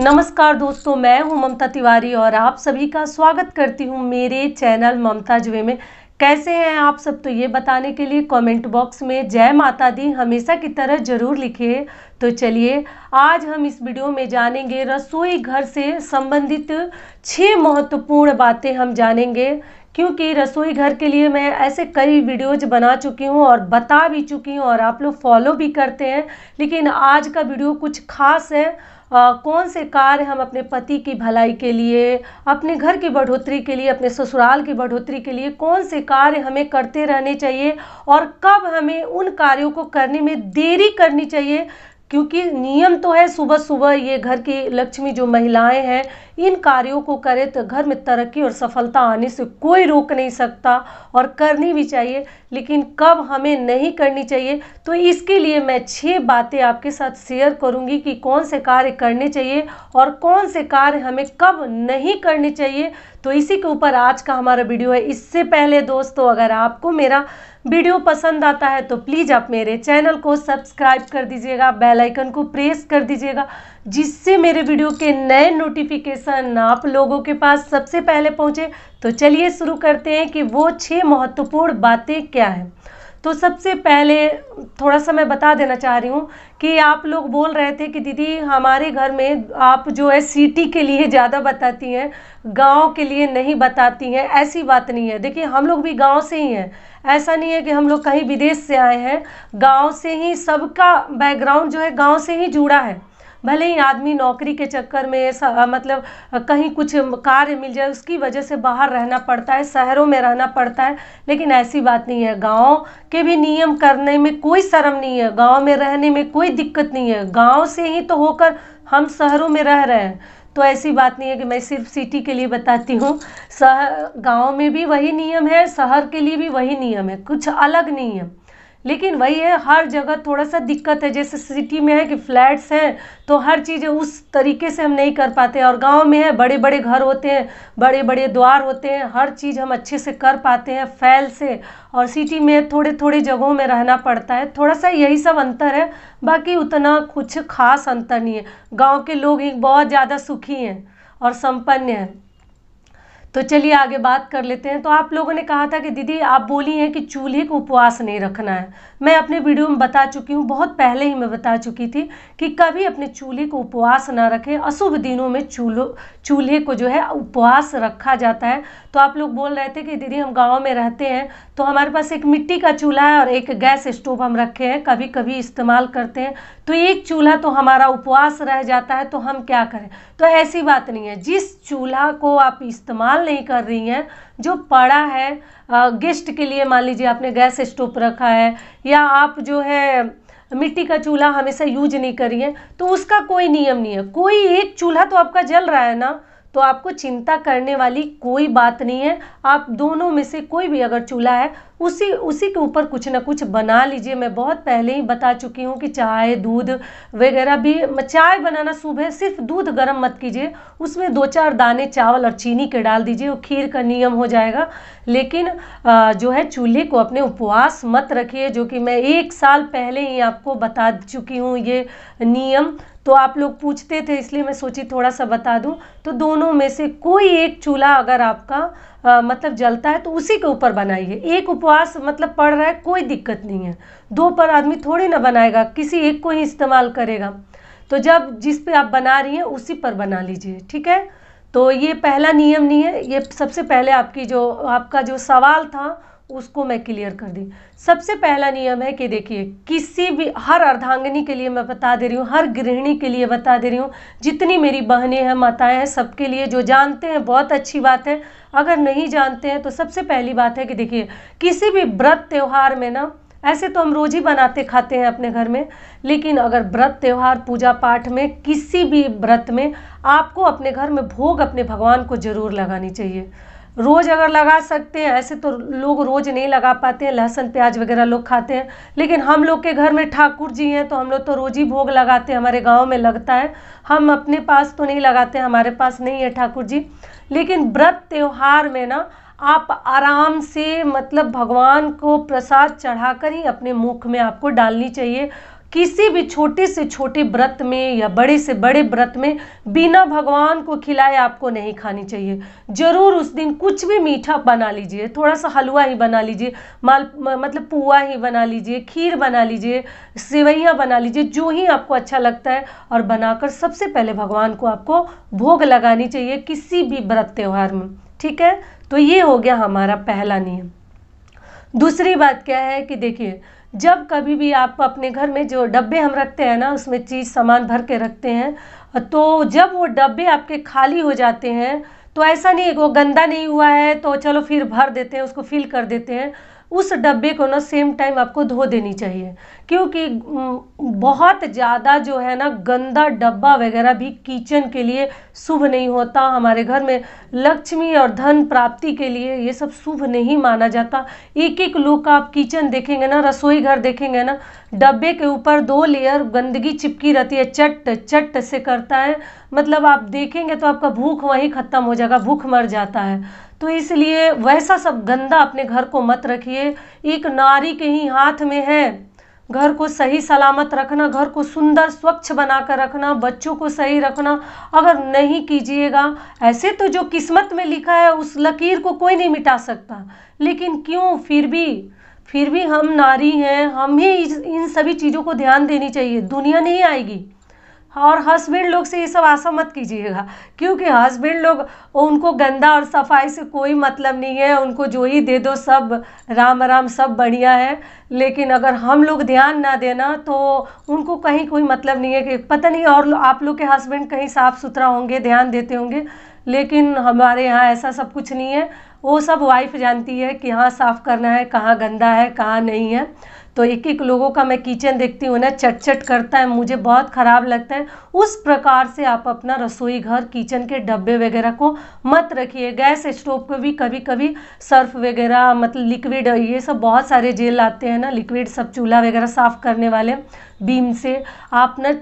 नमस्कार दोस्तों मैं हूं ममता तिवारी और आप सभी का स्वागत करती हूं मेरे चैनल ममता जुए में कैसे हैं आप सब तो ये बताने के लिए कमेंट बॉक्स में जय माता दी हमेशा की तरह ज़रूर लिखिए तो चलिए आज हम इस वीडियो में जानेंगे रसोई घर से संबंधित छः महत्वपूर्ण बातें हम जानेंगे क्योंकि रसोई घर के लिए मैं ऐसे कई वीडियोज बना चुकी हूँ और बता भी चुकी हूँ और आप लोग फॉलो भी करते हैं लेकिन आज का वीडियो कुछ खास है आ, कौन से कार्य हम अपने पति की भलाई के लिए अपने घर की बढ़ोतरी के लिए अपने ससुराल की बढ़ोतरी के लिए कौन से कार्य हमें करते रहने चाहिए और कब हमें उन कार्यों को करने में देरी करनी चाहिए क्योंकि नियम तो है सुबह सुबह ये घर की लक्ष्मी जो महिलाएं हैं इन कार्यों को करें तो घर में तरक्की और सफलता आने से कोई रोक नहीं सकता और करनी भी चाहिए लेकिन कब हमें नहीं करनी चाहिए तो इसके लिए मैं छः बातें आपके साथ शेयर करूंगी कि कौन से कार्य करने चाहिए और कौन से कार्य हमें कब नहीं करने चाहिए तो इसी के ऊपर आज का हमारा वीडियो है इससे पहले दोस्तों अगर आपको मेरा वीडियो पसंद आता है तो प्लीज़ आप मेरे चैनल को सब्सक्राइब कर दीजिएगा बेल आइकन को प्रेस कर दीजिएगा जिससे मेरे वीडियो के नए नोटिफिकेशन सन आप लोगों के पास सबसे पहले पहुँचे तो चलिए शुरू करते हैं कि वो छः महत्वपूर्ण बातें क्या हैं तो सबसे पहले थोड़ा सा मैं बता देना चाह रही हूँ कि आप लोग बोल रहे थे कि दीदी हमारे घर में आप जो है सिटी के लिए ज़्यादा बताती हैं गांव के लिए नहीं बताती हैं ऐसी बात नहीं है देखिए हम लोग भी गांव से ही हैं ऐसा नहीं है कि हम लोग कहीं विदेश से आए हैं गांव से ही सबका बैकग्राउंड जो है गाँव से ही जुड़ा है भले ही आदमी नौकरी के चक्कर में मतलब कहीं कुछ कार्य मिल जाए उसकी वजह से बाहर रहना पड़ता है शहरों में रहना पड़ता है लेकिन ऐसी बात नहीं है गाँव के भी नियम करने में कोई शर्म नहीं है गाँव में रहने में कोई दिक्कत नहीं है गाँव से ही तो होकर हम शहरों में रह रहे हैं तो ऐसी बात नहीं है कि मैं सिर्फ सिटी के लिए बताती हूँ शहर गाँव में भी वही नियम है शहर के लिए भी वही नियम है कुछ अलग नियम लेकिन वही है हर जगह थोड़ा सा दिक्कत है जैसे सिटी में है कि फ्लैट्स हैं तो हर चीज़ उस तरीके से हम नहीं कर पाते और गांव में है बड़े बड़े घर होते हैं बड़े बड़े द्वार होते हैं हर चीज़ हम अच्छे से कर पाते हैं फैल से और सिटी में थोड़े थोड़े जगहों में रहना पड़ता है थोड़ा सा यही सब अंतर है बाकी उतना कुछ खास अंतर नहीं है गाँव के लोग बहुत ज़्यादा सुखी हैं और सम्पन्न हैं तो चलिए आगे बात कर लेते हैं तो आप लोगों ने कहा था कि दीदी आप बोली हैं कि चूल्हे को उपवास नहीं रखना है मैं अपने वीडियो में बता चुकी हूँ बहुत पहले ही मैं बता चुकी थी कि कभी अपने चूल्हे को उपवास ना रखें अशुभ दिनों में चूल्हो चूल्हे को जो है उपवास रखा जाता है तो आप लोग बोल रहे थे कि दीदी हम गाँव में रहते हैं तो हमारे पास एक मिट्टी का चूल्हा है और एक गैस स्टोव हम रखे हैं कभी कभी इस्तेमाल करते हैं तो एक चूल्हा तो हमारा उपवास रह जाता है तो हम क्या करें तो ऐसी बात नहीं है जिस चूल्हा को आप इस्तेमाल नहीं कर रही हैं जो पड़ा है गेस्ट के लिए मान लीजिए आपने गैस स्टोव रखा है या आप जो है मिट्टी का चूल्हा हमेशा यूज नहीं करिए तो उसका कोई नियम नहीं है कोई एक चूल्हा तो आपका जल रहा है ना तो आपको चिंता करने वाली कोई बात नहीं है आप दोनों में से कोई भी अगर चूल्हा है उसी उसी के ऊपर कुछ ना कुछ बना लीजिए मैं बहुत पहले ही बता चुकी हूँ कि चाय दूध वगैरह भी चाय बनाना सुबह सिर्फ दूध गर्म मत कीजिए उसमें दो चार दाने चावल और चीनी के डाल दीजिए और खीर का नियम हो जाएगा लेकिन जो है चूल्हे को अपने उपवास मत रखिए जो कि मैं एक साल पहले ही आपको बता चुकी हूँ ये नियम तो आप लोग पूछते थे इसलिए मैं सोची थोड़ा सा बता दूं तो दोनों में से कोई एक चूल्हा अगर आपका आ, मतलब जलता है तो उसी के ऊपर बनाइए एक उपवास मतलब पड़ रहा है कोई दिक्कत नहीं है दो पर आदमी थोड़ी ना बनाएगा किसी एक को ही इस्तेमाल करेगा तो जब जिस पे आप बना रही हैं उसी पर बना लीजिए ठीक है तो ये पहला नियम नहीं है ये सबसे पहले आपकी जो आपका जो सवाल था उसको मैं क्लियर कर दी सबसे पहला नियम है कि देखिए किसी भी हर अर्धांगिनी के लिए मैं बता दे रही हूँ हर गृहिणी के लिए बता दे रही हूँ जितनी मेरी बहनें हैं माताएं हैं सबके लिए जो जानते हैं बहुत अच्छी बात है अगर नहीं जानते हैं तो सबसे पहली बात है कि देखिए किसी भी व्रत त्यौहार में ना ऐसे तो हम रोज ही बनाते खाते हैं अपने घर में लेकिन अगर व्रत त्यौहार पूजा पाठ में किसी भी व्रत में आपको अपने घर में भोग अपने भगवान को जरूर लगानी चाहिए रोज़ अगर लगा सकते हैं ऐसे तो लोग रोज़ नहीं लगा पाते हैं लहसुन प्याज वगैरह लोग खाते हैं लेकिन हम लोग के घर में ठाकुर जी हैं तो हम लोग तो रोज़ ही भोग लगाते हैं हमारे गांव में लगता है हम अपने पास तो नहीं लगाते हमारे पास नहीं है ठाकुर जी लेकिन व्रत त्यौहार में ना आप आराम से मतलब भगवान को प्रसाद चढ़ाकर ही अपने मुख में आपको डालनी चाहिए किसी भी छोटे से छोटे व्रत में या बड़े से बड़े व्रत में बिना भगवान को खिलाए आपको नहीं खानी चाहिए ज़रूर उस दिन कुछ भी मीठा बना लीजिए थोड़ा सा हलवा ही बना लीजिए माल मतलब पुआ ही बना लीजिए खीर बना लीजिए सेवैयाँ बना लीजिए जो ही आपको अच्छा लगता है और बनाकर सबसे पहले भगवान को आपको भोग लगानी चाहिए किसी भी व्रत त्यौहार में ठीक है तो ये हो गया हमारा पहला नियम दूसरी बात क्या है कि देखिए जब कभी भी आप अपने घर में जो डब्बे हम रखते हैं ना उसमें चीज़ सामान भर के रखते हैं तो जब वो डब्बे आपके खाली हो जाते हैं तो ऐसा नहीं है वो गंदा नहीं हुआ है तो चलो फिर भर देते हैं उसको फिल कर देते हैं उस डब्बे को ना सेम टाइम आपको धो देनी चाहिए क्योंकि बहुत ज़्यादा जो है ना गंदा डब्बा वगैरह भी किचन के लिए शुभ नहीं होता हमारे घर में लक्ष्मी और धन प्राप्ति के लिए ये सब शुभ नहीं माना जाता एक एक लोग का आप किचन देखेंगे ना रसोई घर देखेंगे ना डब्बे के ऊपर दो लेयर गंदगी चिपकी रहती है चट चट से करता है मतलब आप देखेंगे तो आपका भूख वहीं ख़त्म हो जाएगा भूख मर जाता है तो इसलिए वैसा सब गंदा अपने घर को मत रखिए एक नारी के ही हाथ में है घर को सही सलामत रखना घर को सुंदर स्वच्छ बनाकर रखना बच्चों को सही रखना अगर नहीं कीजिएगा ऐसे तो जो किस्मत में लिखा है उस लकीर को कोई नहीं मिटा सकता लेकिन क्यों फिर भी फिर भी हम नारी हैं हम ही इन सभी चीज़ों को ध्यान देनी चाहिए दुनिया नहीं आएगी और हस्बैंड लोग से ये सब आशा मत कीजिएगा क्योंकि हस्बैंड लोग उनको गंदा और सफाई से कोई मतलब नहीं है उनको जो ही दे दो सब राम राम सब बढ़िया है लेकिन अगर हम लोग ध्यान ना देना तो उनको कहीं कोई मतलब नहीं है कि पता नहीं और आप लोग के हस्बैंड कहीं साफ़ सुथरा होंगे ध्यान देते होंगे लेकिन हमारे यहाँ ऐसा सब कुछ नहीं है वो सब वाइफ जानती है कि हाँ साफ़ करना है कहाँ गंदा है कहाँ नहीं है तो एक एक लोगों का मैं किचन देखती हूँ ना चट चट करता है मुझे बहुत ख़राब लगता है उस प्रकार से आप अपना रसोई घर किचन के डब्बे वगैरह को मत रखिए गैस स्टोव को भी कभी कभी सर्फ वगैरह मतलब लिक्विड ये सब बहुत सारे जेल आते हैं ना लिक्विड सब चूल्हा वगैरह साफ़ करने वाले बीम से आप ना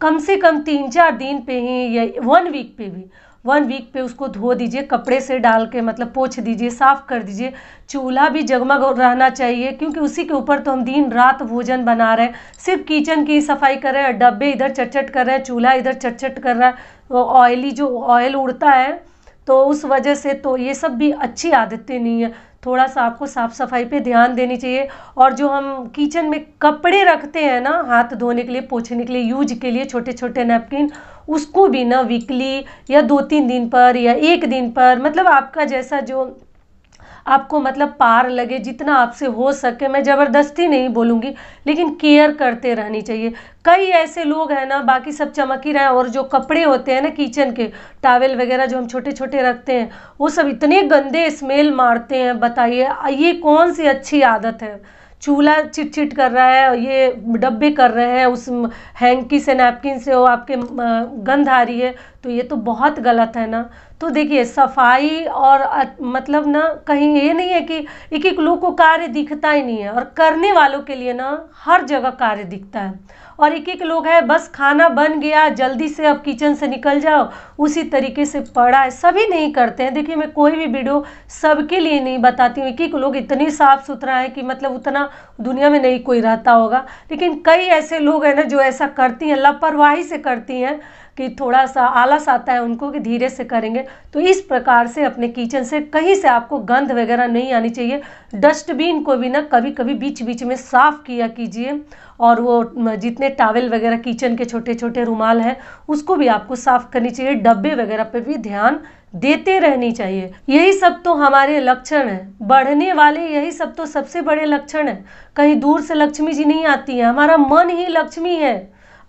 कम से कम तीन चार दिन पे ही या वन वीक पे भी वन वीक पे उसको धो दीजिए कपड़े से डाल के मतलब पोछ दीजिए साफ़ कर दीजिए चूल्हा भी जगमग रहना चाहिए क्योंकि उसी के ऊपर तो हम दिन रात भोजन बना रहे हैं सिर्फ किचन की सफाई कर रहे हैं डब्बे इधर चटचट कर रहे हैं चूल्हा इधर चटचट कर रहा है ऑयली जो ऑयल उड़ता है तो उस वजह से तो ये सब भी अच्छी आदतें नहीं है थोड़ा सा आपको साफ़ सफाई पे ध्यान देनी चाहिए और जो हम किचन में कपड़े रखते हैं ना हाथ धोने के लिए पोछने के लिए यूज के लिए छोटे छोटे नैपकिन उसको भी ना वीकली या दो तीन दिन पर या एक दिन पर मतलब आपका जैसा जो आपको मतलब पार लगे जितना आपसे हो सके मैं ज़बरदस्ती नहीं बोलूँगी लेकिन केयर करते रहनी चाहिए कई ऐसे लोग हैं ना बाकी सब चमक ही रहे हैं और जो कपड़े होते हैं ना किचन के टावल वगैरह जो हम छोटे छोटे रखते हैं वो सब इतने गंदे स्मेल मारते हैं बताइए ये कौन सी अच्छी आदत है चूल्हा चिट चिट कर रहा है ये डब्बे कर रहे हैं उस हैंकी से नैपकिन से वो आपके गंध आ रही है तो ये तो बहुत गलत है ना तो देखिए सफाई और मतलब ना कहीं ये नहीं है कि एक एक लोग को कार्य दिखता ही नहीं है और करने वालों के लिए ना हर जगह कार्य दिखता है और एक एक लोग है बस खाना बन गया जल्दी से अब किचन से निकल जाओ उसी तरीके से पड़ा है सभी नहीं करते हैं देखिए मैं कोई भी वीडियो सबके लिए नहीं बताती हूँ एक एक लोग इतने साफ़ सुथरा है कि मतलब उतना दुनिया में नहीं कोई रहता होगा लेकिन कई ऐसे लोग हैं ना जो ऐसा करती हैं लापरवाही से करती हैं कि थोड़ा सा आलस आता है उनको कि धीरे से करेंगे तो इस प्रकार से अपने किचन से कहीं से आपको गंध वगैरह नहीं आनी चाहिए डस्टबिन को भी ना कभी कभी बीच बीच में साफ़ किया कीजिए और वो जितने टावल वगैरह किचन के छोटे छोटे रुमाल हैं उसको भी आपको साफ़ करनी चाहिए डब्बे वगैरह पर भी ध्यान देते रहनी चाहिए यही सब तो हमारे लक्षण हैं बढ़ने वाले यही सब तो सबसे बड़े लक्षण हैं कहीं दूर से लक्ष्मी जी नहीं आती हैं हमारा मन ही लक्ष्मी है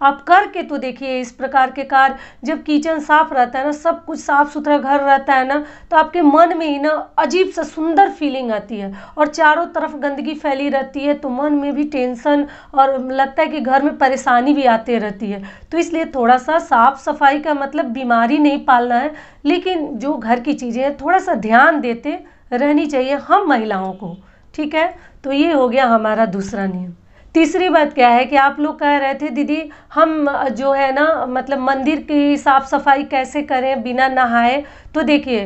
आप करके तो देखिए इस प्रकार के कार्य जब किचन साफ रहता है ना सब कुछ साफ सुथरा घर रहता है ना तो आपके मन में ही ना अजीब सा सुंदर फीलिंग आती है और चारों तरफ गंदगी फैली रहती है तो मन में भी टेंशन और लगता है कि घर में परेशानी भी आती रहती है तो इसलिए थोड़ा सा साफ सफाई का मतलब बीमारी नहीं पालना है लेकिन जो घर की चीज़ें हैं थोड़ा सा ध्यान देते रहनी चाहिए हम महिलाओं को ठीक है तो ये हो गया हमारा दूसरा नियम तीसरी बात क्या है कि आप लोग कह रहे थे दीदी हम जो है ना मतलब मंदिर की साफ़ सफाई कैसे करें बिना नहाए तो देखिए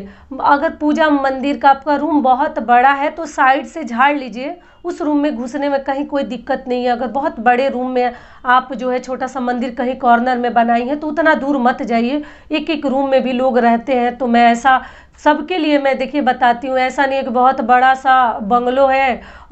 अगर पूजा मंदिर का आपका रूम बहुत बड़ा है तो साइड से झाड़ लीजिए उस रूम में घुसने में कहीं कोई दिक्कत नहीं है अगर बहुत बड़े रूम में आप जो है छोटा सा मंदिर कहीं कॉर्नर में बनाई है तो उतना दूर मत जाइए एक एक रूम में भी लोग रहते हैं तो मैं ऐसा सबके लिए मैं देखिए बताती हूँ ऐसा नहीं कि बहुत बड़ा सा बंगलो है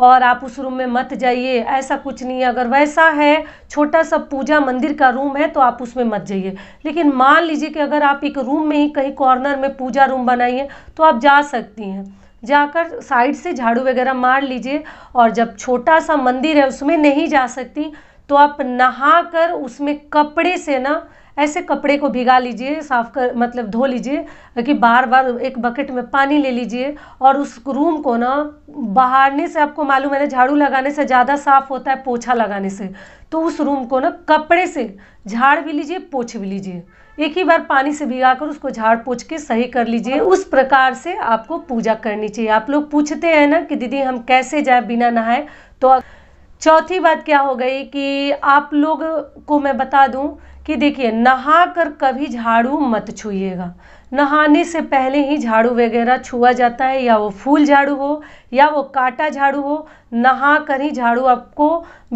और आप उस रूम में मत जाइए ऐसा कुछ नहीं है अगर वैसा है छोटा सा पूजा मंदिर का रूम है तो आप उसमें मत जाइए लेकिन मान लीजिए कि अगर आप एक रूम में ही कहीं कॉर्नर में पूजा रूम बनाइए तो आप जा सकती हैं जाकर साइड से झाड़ू वगैरह मार लीजिए और जब छोटा सा मंदिर है उसमें नहीं जा सकती तो आप नहा कर उसमें कपड़े से ना ऐसे कपड़े को भिगा लीजिए साफ कर मतलब धो लीजिए कि बार बार एक बकेट में पानी ले लीजिए और उस रूम को ना बहारने से आपको मालूम है ना झाड़ू लगाने से ज़्यादा साफ होता है पोछा लगाने से तो उस रूम को ना कपड़े से झाड़ भी लीजिए पोछ भी लीजिए एक ही बार पानी से भिगा कर उसको झाड़ पोछ के सही कर लीजिए उस प्रकार से आपको पूजा करनी चाहिए आप लोग पूछते हैं ना कि दीदी हम कैसे जाए बिना नहाए तो चौथी बात क्या हो गई कि आप लोग को मैं बता दूं कि देखिए नहा कर कभी झाड़ू मत छूएगा नहाने से पहले ही झाड़ू वगैरह छुआ जाता है या वो फूल झाड़ू हो या वो काटा झाड़ू हो नहा कर ही झाड़ू आपको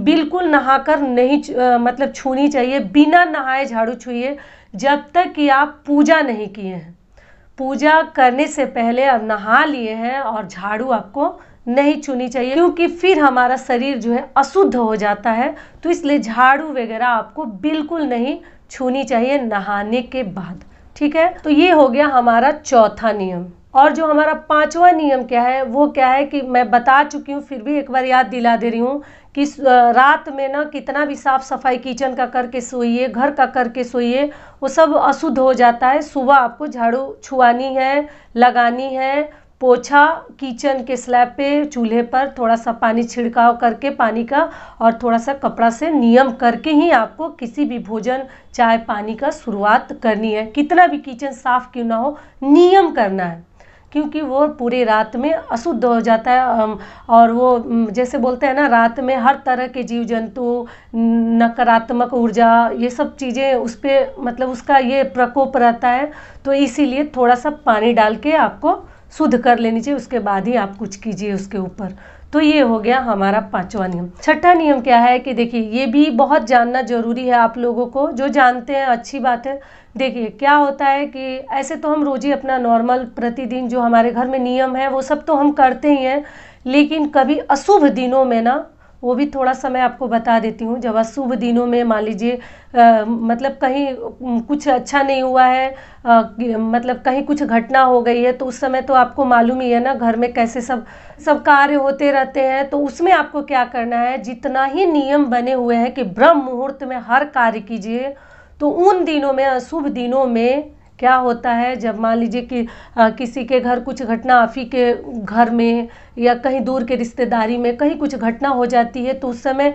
बिल्कुल नहा कर नहीं आ, मतलब छूनी चाहिए बिना नहाए झाड़ू छूए जब तक कि आप पूजा नहीं किए हैं पूजा करने से पहले आप नहा लिए हैं और झाड़ू आपको नहीं छूनी चाहिए क्योंकि फिर हमारा शरीर जो है अशुद्ध हो जाता है तो इसलिए झाड़ू वगैरह आपको बिल्कुल नहीं छूनी चाहिए नहाने के बाद ठीक है तो ये हो गया हमारा चौथा नियम और जो हमारा पांचवा नियम क्या है वो क्या है कि मैं बता चुकी हूँ फिर भी एक बार याद दिला दे रही हूँ कि रात में ना कितना भी साफ़ सफाई किचन का करके सोइए घर का करके सोइए वो सब अशुद्ध हो जाता है सुबह आपको झाड़ू छुआनी है लगानी है पोछा किचन के स्लैब पे चूल्हे पर थोड़ा सा पानी छिड़काव करके पानी का और थोड़ा सा कपड़ा से नियम करके ही आपको किसी भी भोजन चाय पानी का शुरुआत करनी है कितना भी किचन साफ़ क्यों ना हो नियम करना है क्योंकि वो पूरे रात में अशुद्ध हो जाता है और वो जैसे बोलते हैं ना रात में हर तरह के जीव जंतु नकारात्मक ऊर्जा ये सब चीज़ें उस पर मतलब उसका ये प्रकोप रहता है तो इसीलिए थोड़ा सा पानी डाल के आपको शुद्ध कर लेनी चाहिए उसके बाद ही आप कुछ कीजिए उसके ऊपर तो ये हो गया हमारा पांचवा नियम छठा नियम क्या है कि देखिए ये भी बहुत जानना जरूरी है आप लोगों को जो जानते हैं अच्छी बात है देखिए क्या होता है कि ऐसे तो हम रोज ही अपना नॉर्मल प्रतिदिन जो हमारे घर में नियम है वो सब तो हम करते ही हैं लेकिन कभी अशुभ दिनों में ना वो भी थोड़ा सा मैं आपको बता देती हूँ जब अशुभ दिनों में मान लीजिए मतलब कहीं कुछ अच्छा नहीं हुआ है आ, मतलब कहीं कुछ घटना हो गई है तो उस समय तो आपको मालूम ही है ना घर में कैसे सब सब कार्य होते रहते हैं तो उसमें आपको क्या करना है जितना ही नियम बने हुए हैं कि ब्रह्म मुहूर्त में हर कार्य कीजिए तो उन दिनों में अशुभ दिनों में क्या होता है जब मान लीजिए कि आ, किसी के घर कुछ घटना आफी के घर में या कहीं दूर के रिश्तेदारी में कहीं कुछ घटना हो जाती है तो उस समय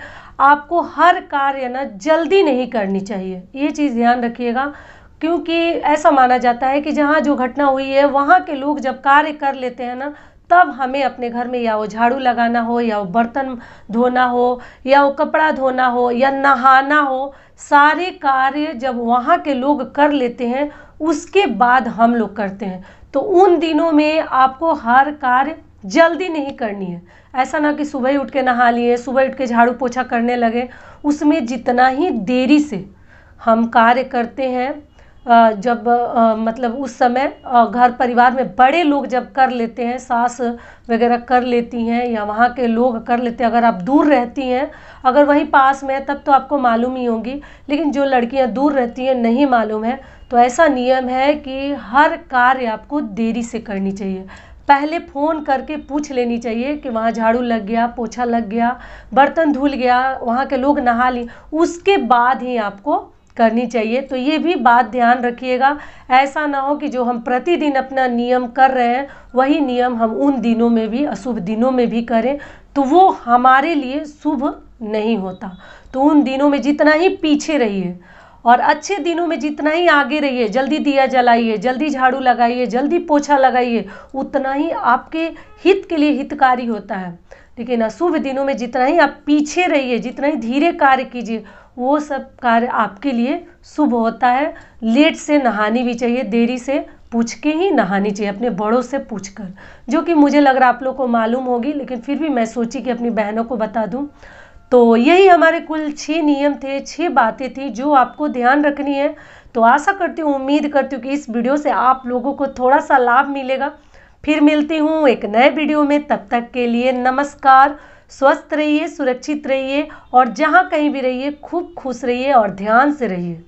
आपको हर कार्य ना जल्दी नहीं करनी चाहिए ये चीज़ ध्यान रखिएगा क्योंकि ऐसा माना जाता है कि जहाँ जो घटना हुई है वहाँ के लोग जब कार्य कर लेते हैं ना तब हमें अपने घर में या वो झाड़ू लगाना हो या वो बर्तन धोना हो या वो कपड़ा धोना हो या नहाना हो सारे कार्य जब वहाँ के लोग कर लेते हैं उसके बाद हम लोग करते हैं तो उन दिनों में आपको हर कार्य जल्दी नहीं करनी है ऐसा ना कि सुबह ही उठ के नहा लिए सुबह उठ के झाड़ू पोछा करने लगे उसमें जितना ही देरी से हम कार्य करते हैं जब मतलब उस समय घर परिवार में बड़े लोग जब कर लेते हैं सास वगैरह कर लेती हैं या वहाँ के लोग कर लेते हैं अगर आप दूर रहती हैं अगर वहीं पास में है तब तो आपको मालूम ही होगी लेकिन जो लड़कियाँ दूर रहती हैं नहीं मालूम है तो ऐसा नियम है कि हर कार्य आपको देरी से करनी चाहिए पहले फ़ोन करके पूछ लेनी चाहिए कि वहाँ झाड़ू लग गया पोछा लग गया बर्तन धुल गया वहाँ के लोग नहा ली उसके बाद ही आपको करनी चाहिए तो ये भी बात ध्यान रखिएगा ऐसा ना हो कि जो हम प्रतिदिन अपना नियम कर रहे हैं वही नियम हम उन दिनों में भी अशुभ दिनों में भी करें तो वो हमारे लिए शुभ नहीं होता तो उन दिनों में जितना ही पीछे रहिए और अच्छे दिनों में जितना ही आगे रहिए जल्दी दिया जलाइए जल्दी झाड़ू लगाइए जल्दी पोछा लगाइए उतना ही आपके हित के लिए हितकारी होता है लेकिन अशुभ दिनों में जितना ही आप पीछे रहिए जितना ही धीरे कार्य कीजिए वो सब कार्य आपके लिए शुभ होता है लेट से नहानी भी चाहिए देरी से पूछ के ही नहानी चाहिए अपने बड़ों से पूछ कर जो कि मुझे लग रहा आप लोग को मालूम होगी लेकिन फिर भी मैं सोची कि अपनी बहनों को बता दूं तो यही हमारे कुल छः नियम थे छः बातें थी जो आपको ध्यान रखनी है तो आशा करती हूँ उम्मीद करती हूँ कि इस वीडियो से आप लोगों को थोड़ा सा लाभ मिलेगा फिर मिलती हूँ एक नए वीडियो में तब तक के लिए नमस्कार स्वस्थ रहिए सुरक्षित रहिए और जहाँ कहीं भी रहिए खूब खुश रहिए और ध्यान से रहिए